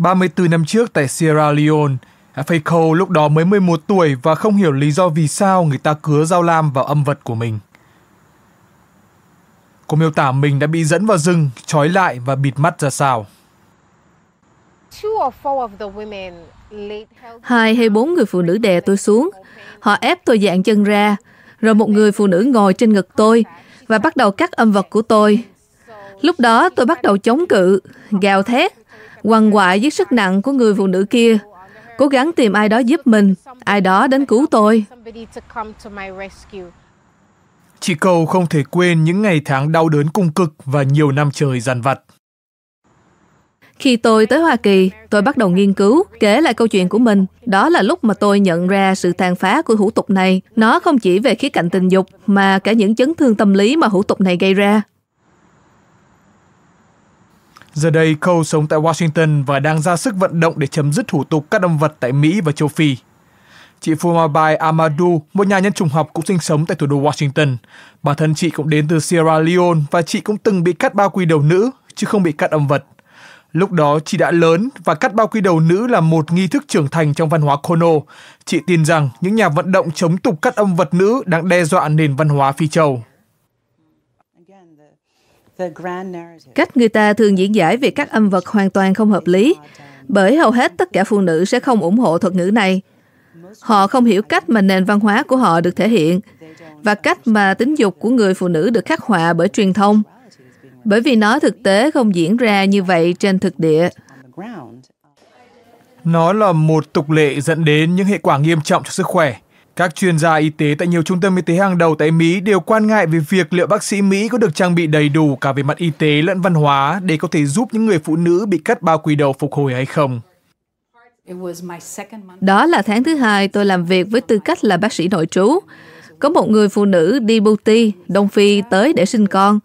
34 năm trước tại Sierra Leone. Faco lúc đó mới 11 tuổi và không hiểu lý do vì sao người ta cứa dao lam vào âm vật của mình. Cô miêu tả mình đã bị dẫn vào rừng, trói lại và bịt mắt ra sao. Hai hay bốn người phụ nữ đè tôi xuống. Họ ép tôi dạng chân ra. Rồi một người phụ nữ ngồi trên ngực tôi và bắt đầu cắt âm vật của tôi. Lúc đó tôi bắt đầu chống cự, gào thét quằn quại với sức nặng của người phụ nữ kia. Cố gắng tìm ai đó giúp mình, ai đó đến cứu tôi. Chị cầu không thể quên những ngày tháng đau đớn cung cực và nhiều năm trời dằn vặt. Khi tôi tới Hoa Kỳ, tôi bắt đầu nghiên cứu, kể lại câu chuyện của mình. Đó là lúc mà tôi nhận ra sự tàn phá của hủ tục này. Nó không chỉ về khía cạnh tình dục, mà cả những chấn thương tâm lý mà hủ tục này gây ra. Giờ đây, Cole sống tại Washington và đang ra sức vận động để chấm dứt thủ tục cắt động vật tại Mỹ và châu Phi. Chị Fumabai Amadu, một nhà nhân chủng học cũng sinh sống tại thủ đô Washington. Bản thân chị cũng đến từ Sierra Leone và chị cũng từng bị cắt bao quy đầu nữ, chứ không bị cắt âm vật. Lúc đó chị đã lớn và cắt bao quy đầu nữ là một nghi thức trưởng thành trong văn hóa Kono. Chị tin rằng những nhà vận động chống tục cắt âm vật nữ đang đe dọa nền văn hóa Phi Châu. Cách người ta thường diễn giải về các âm vật hoàn toàn không hợp lý, bởi hầu hết tất cả phụ nữ sẽ không ủng hộ thuật ngữ này. Họ không hiểu cách mà nền văn hóa của họ được thể hiện và cách mà tính dục của người phụ nữ được khắc họa bởi truyền thông, bởi vì nó thực tế không diễn ra như vậy trên thực địa. Nó là một tục lệ dẫn đến những hệ quả nghiêm trọng cho sức khỏe, các chuyên gia y tế tại nhiều trung tâm y tế hàng đầu tại Mỹ đều quan ngại về việc liệu bác sĩ Mỹ có được trang bị đầy đủ cả về mặt y tế lẫn văn hóa để có thể giúp những người phụ nữ bị cắt bao quy đầu phục hồi hay không. Đó là tháng thứ hai tôi làm việc với tư cách là bác sĩ nội trú. Có một người phụ nữ đi Djibouti, Đông Phi tới để sinh con.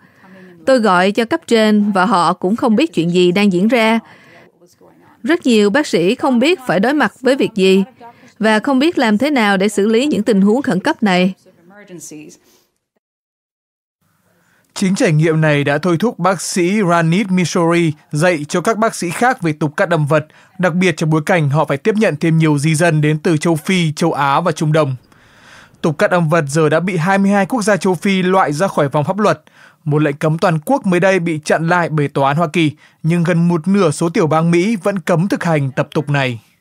Tôi gọi cho cấp trên và họ cũng không biết chuyện gì đang diễn ra. Rất nhiều bác sĩ không biết phải đối mặt với việc gì và không biết làm thế nào để xử lý những tình huống khẩn cấp này. Chính trải nghiệm này đã thôi thúc bác sĩ Ranit Mishori dạy cho các bác sĩ khác về tục cắt động vật, đặc biệt trong bối cảnh họ phải tiếp nhận thêm nhiều di dân đến từ châu Phi, châu Á và Trung Đông. Tục cắt động vật giờ đã bị 22 quốc gia châu Phi loại ra khỏi vòng pháp luật. Một lệnh cấm toàn quốc mới đây bị chặn lại bởi tòa án Hoa Kỳ, nhưng gần một nửa số tiểu bang Mỹ vẫn cấm thực hành tập tục này.